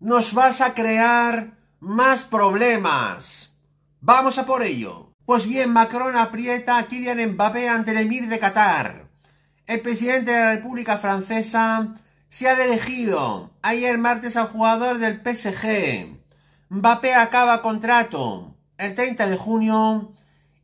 nos vas a crear más problemas. Vamos a por ello. Pues bien, Macron aprieta a Kylian Mbappé ante el emir de Qatar. El presidente de la República Francesa se ha elegido ayer martes al jugador del PSG. Mbappé acaba contrato el 30 de junio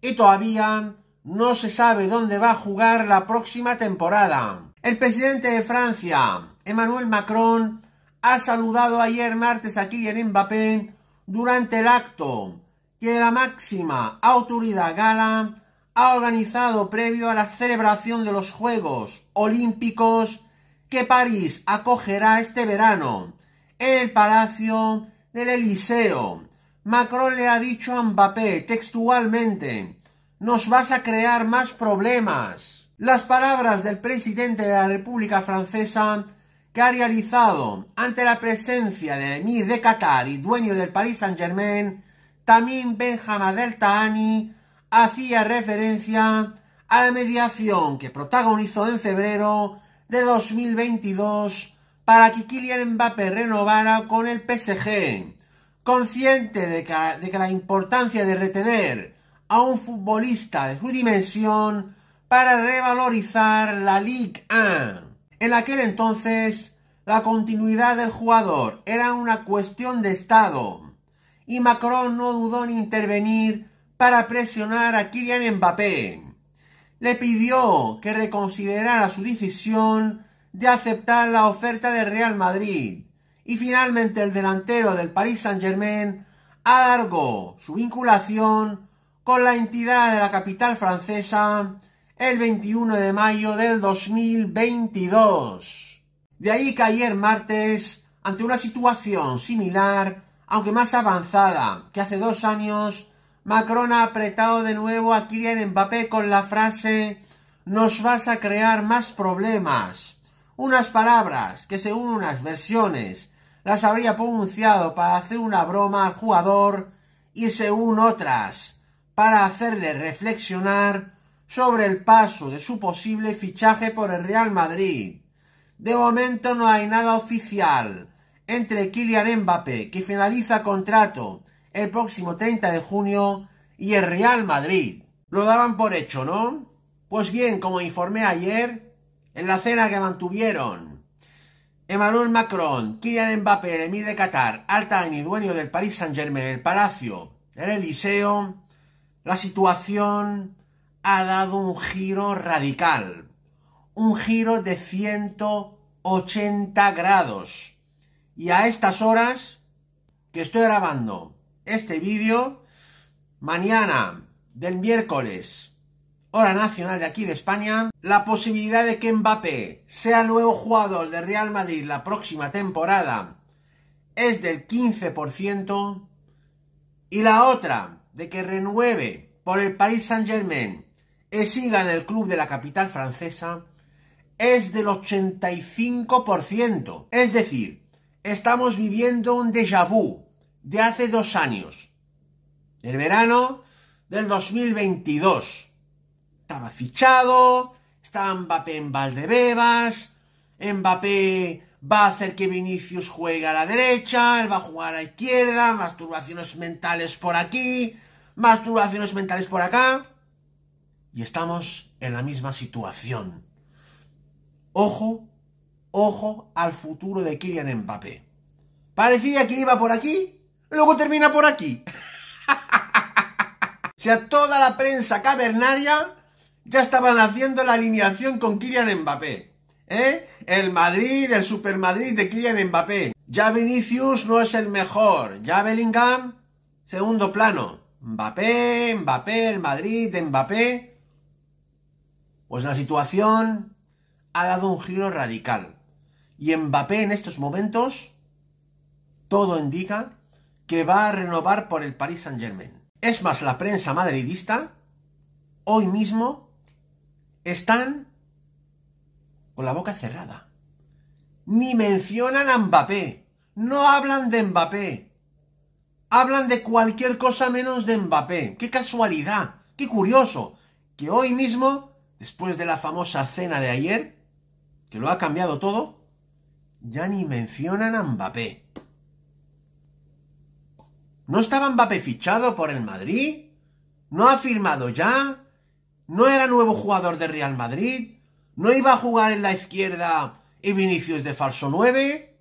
y todavía no se sabe dónde va a jugar la próxima temporada. El presidente de Francia, Emmanuel Macron, ha saludado ayer martes a Kylian Mbappé durante el acto que la máxima autoridad gala ha organizado previo a la celebración de los Juegos Olímpicos que París acogerá este verano en el Palacio del Eliseo. Macron le ha dicho a Mbappé textualmente, nos vas a crear más problemas. Las palabras del presidente de la República Francesa que ha realizado ante la presencia de emir de Qatar y dueño del Paris Saint-Germain, también Benjama Deltaani hacía referencia a la mediación que protagonizó en febrero de 2022 para que Kylian Mbappé renovara con el PSG, consciente de que, la importancia de retener a un futbolista de su dimensión para revalorizar la Ligue 1. En aquel entonces, la continuidad del jugador era una cuestión de Estado y Macron no dudó en intervenir para presionar a Kylian Mbappé. Le pidió que reconsiderara su decisión de aceptar la oferta de Real Madrid y finalmente el delantero del Paris Saint-Germain alargó su vinculación con la entidad de la capital francesa el 21 de mayo del 2022. De ahí que ayer martes, ante una situación similar, aunque más avanzada que hace dos años, Macron ha apretado de nuevo a Kylian Mbappé con la frase nos vas a crear más problemas. Unas palabras que según unas versiones las habría pronunciado para hacer una broma al jugador y según otras para hacerle reflexionar sobre el paso de su posible fichaje por el Real Madrid. De momento no hay nada oficial entre Kylian Mbappé, que finaliza contrato el próximo 30 de junio, y el Real Madrid. Lo daban por hecho, ¿no? Pues bien, como informé ayer, en la cena que mantuvieron Emmanuel Macron, Kylian Mbappé, el emir de Qatar, y dueño del Paris Saint-Germain, el Palacio, el Eliseo, la situación ha dado un giro radical, un giro de 180 grados. Y a estas horas que estoy grabando este vídeo, mañana del miércoles, hora nacional de aquí de España, la posibilidad de que Mbappé sea nuevo jugador de Real Madrid la próxima temporada es del 15% y la otra de que renueve por el Paris Saint-Germain siga en el club de la capital francesa es del 85%. Es decir, estamos viviendo un déjà vu de hace dos años. El verano del 2022. Estaba fichado, está Mbappé en Valdebebas, Mbappé va a hacer que Vinicius juegue a la derecha, él va a jugar a la izquierda, masturbaciones mentales por aquí, masturbaciones mentales por acá y estamos en la misma situación. Ojo, ojo al futuro de Kylian Mbappé. Parecía que iba por aquí, luego termina por aquí. si a toda la prensa cavernaria ya estaban haciendo la alineación con Kylian Mbappé. ¿Eh? El Madrid, el Super Madrid de Kylian Mbappé. Ya Vinicius no es el mejor. Ya Bellingham, segundo plano. Mbappé, Mbappé, el Madrid, Mbappé. Pues la situación ha dado un giro radical. Y Mbappé en estos momentos, todo indica que va a renovar por el Paris Saint-Germain. Es más, la prensa madridista, hoy mismo, están con la boca cerrada. Ni mencionan a Mbappé. No hablan de Mbappé. Hablan de cualquier cosa menos de Mbappé. ¡Qué casualidad! ¡Qué curioso! Que hoy mismo después de la famosa cena de ayer, que lo ha cambiado todo, ya ni mencionan a Mbappé. ¿No estaba Mbappé fichado por el Madrid? ¿No ha firmado ya? ¿No era nuevo jugador de Real Madrid? ¿No iba a jugar en la izquierda y Vinicius de falso 9?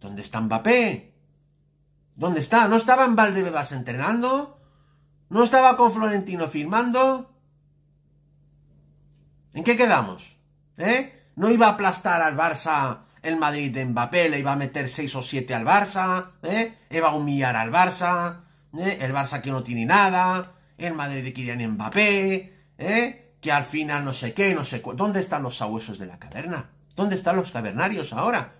¿Dónde está Mbappé? ¿Dónde está? ¿No estaba en Valdebebas entrenando? ¿No estaba con Florentino firmando? ¿En qué quedamos? ¿Eh? ¿No iba a aplastar al Barça el Madrid de Mbappé? ¿Le iba a meter 6 o 7 al Barça? ¿Eh? ¿Iba a humillar al Barça? ¿Eh? El Barça que no tiene nada. El Madrid de Kylian Mbappé. ¿Eh? Que al final no sé qué, no sé ¿Dónde están los sabuesos de la caverna? ¿Dónde están los cavernarios ahora?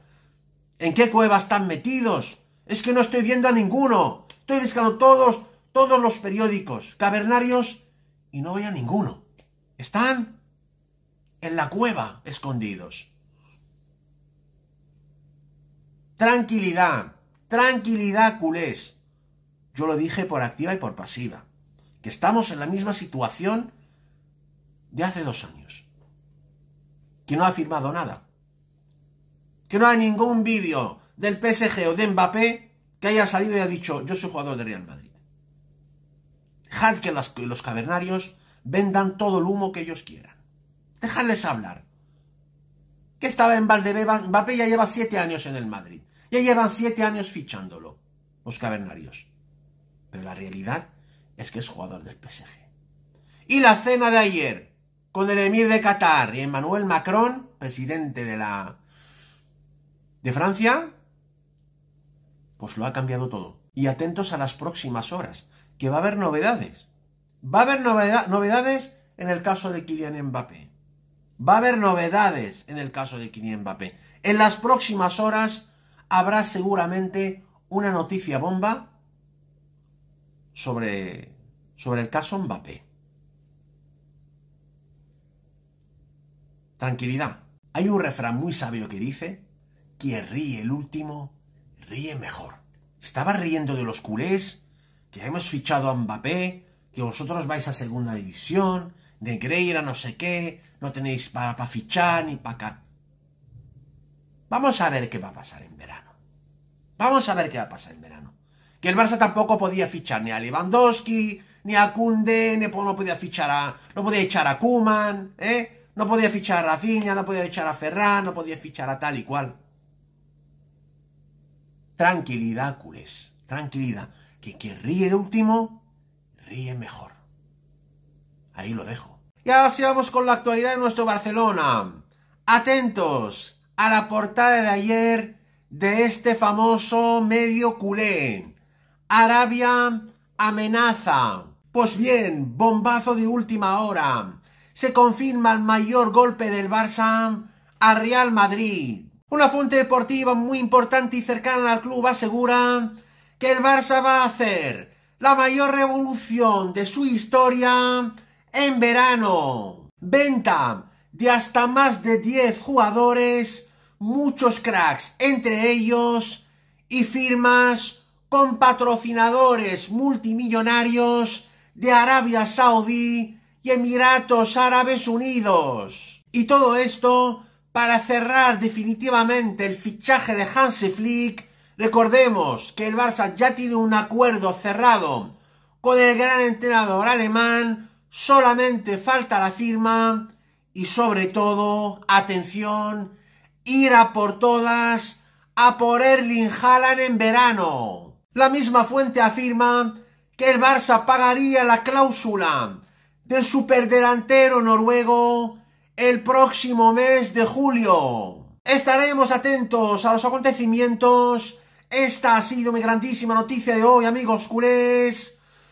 ¿En qué cueva están metidos? Es que no estoy viendo a ninguno. Estoy buscando todos, todos los periódicos, cavernarios, y no veo a ninguno. Están en la cueva escondidos. Tranquilidad, tranquilidad, culés. Yo lo dije por activa y por pasiva, que estamos en la misma situación de hace dos años. Que no ha firmado nada. Que no hay ningún vídeo del PSG o de Mbappé que haya salido y ha dicho, yo soy jugador de Real Madrid. Dejad que los cavernarios vendan todo el humo que ellos quieran. Dejadles hablar. Que estaba en Valdebebas, Mbappé ya lleva siete años en el Madrid. Ya llevan siete años fichándolo, los cavernarios. Pero la realidad es que es jugador del PSG. Y la cena de ayer con el emir de Qatar y Emmanuel Macron, presidente de la de Francia, pues lo ha cambiado todo. Y atentos a las próximas horas, que va a haber novedades. Va a haber novedades en el caso de Kylian Mbappé. Va a haber novedades en el caso de Kylian Mbappé. En las próximas horas habrá seguramente una noticia bomba sobre, sobre el caso Mbappé. Tranquilidad. Hay un refrán muy sabio que dice, quien ríe el último, ríe mejor. Estaba riendo de los culés, que hemos fichado a Mbappé, que vosotros vais a segunda división, de Greira, no sé qué, no tenéis para fichar ni para Vamos a ver qué va a pasar en verano. Vamos a ver qué va a pasar en verano. Que el Barça tampoco podía fichar ni a Lewandowski, ni a Kunde, no podía fichar a. No podía echar a Kuman, ¿eh? No podía fichar a Rafinha, no podía echar a Ferran, no podía fichar a tal y cual. Tranquilidad, culés. Tranquilidad. Que quien ríe de último, ríe mejor. Ahí lo dejo. Y ahora sigamos con la actualidad de nuestro Barcelona. Atentos a la portada de ayer de este famoso medio culé. Arabia amenaza. Pues bien, bombazo de última hora. Se confirma el mayor golpe del Barça a Real Madrid. Una fuente deportiva muy importante y cercana al club asegura que el Barça va a hacer la mayor revolución de su historia en verano. venta de hasta más de 10 jugadores, muchos cracks entre ellos y firmas con patrocinadores multimillonarios de Arabia Saudí y Emiratos Árabes Unidos. Y todo esto para cerrar definitivamente el fichaje de Hansi Flick. Recordemos que el Barça ya tiene un acuerdo cerrado con el gran entrenador alemán solamente falta la firma y sobre todo, atención, ir a por todas, a por Erling Haaland en verano. La misma fuente afirma que el Barça pagaría la cláusula del superdelantero noruego el próximo mes de julio. Estaremos atentos a los acontecimientos. Esta ha sido mi grandísima noticia de hoy, amigos culés.